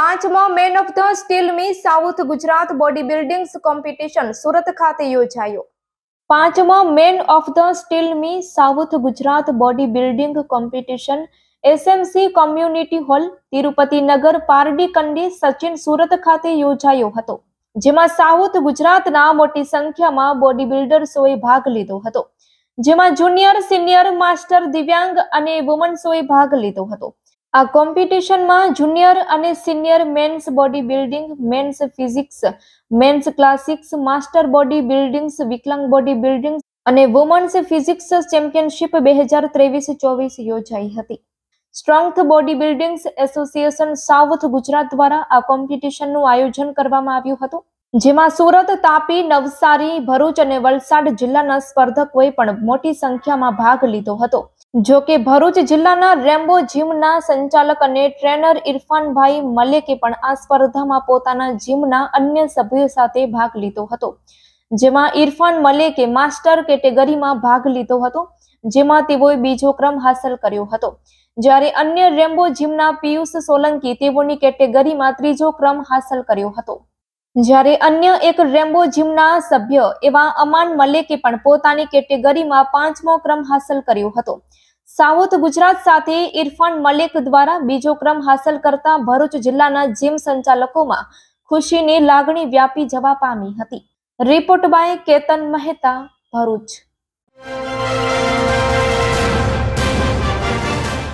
પાંચમો man of the steel મી south Gujarat body building competition Surat ખાતે યોજાયો પાંચમો મેન ઓફ ધ સ્ટીલ મી south Gujarat body building competition SMC community hall Tirupati Nagar Pardi કંડી Sachin Surat ખાતે યોજાયો હતો જેમાં સાઉથ ગુજરાતના મોટી સંખ્યામાં બોડી બિલ્ડર્સોએ ભાગ લીધો હતો જેમાં જુનિયર સિનિયર માસ્ટર દિવ્યાંગ અને વુમન્સોએ ભાગ લીધો હતો આ કોમ્પિટિશનમાં જુનિયર અને senior men's body building men's physics men's classics master body buildings વિકલાંગ બોડી બિલ્ડિંગ અને વુમન્સ ફિઝિક્સ ચેમ્પિયનશિપ બે હજાર ત્રેવીસ ચોવીસ યોજાઈ હતી strength body buildings association south Gujarat દ્વારા આ કોમ્પિટિશનનું આયોજન કરવામાં આવ્યું હતું જેમાં સુરત તાપી નવસારી ભરૂચ અને વલસાડ જિલ્લાના સ્પર્ધકોએ પણ મોટી સંખ્યામાં ભાગ લીધો હતો જોકે ભરૂચ જિલ્લાના રેમ્બો જીમના સંચાલક અને ટ્રેનર ઇરફાનભાઈ મલેકે પણ આ સ્પર્ધામાં પોતાના જીમના અન્ય સભ્યો સાથે ભાગ લીધો હતો જેમાં ઇરફાન મલેકે માસ્ટર કેટેગરીમાં ભાગ લીધો હતો જેમાં તેઓએ બીજો ક્રમ હાંસલ કર્યો હતો જ્યારે અન્ય રેમ્બો જીમના પિયુષ સોલંકી તેઓની કેટેગરીમાં ત્રીજો ક્રમ હાંસલ કર્યો હતો જ્યારે અન્ય એક રેમ્બો જીમના સભ્ય એવા અમાન મલેકે પણ પોતાની કેટેગરીમાં પાંચમો ક્રમ હાંસલ કર્યો હતો સાઉથ ગુજરાત સાથે ઇરફાન મલિક દ્વારા બીજો ક્રમ હાંસલ કરતા ભરૂચ જિલ્લાના જીમ સંચાલકોમાં ખુશીની લાગણી વ્યાપી જવા પામી હતી રિપોર્ટ બાય કેતન મહેતા ભરૂચ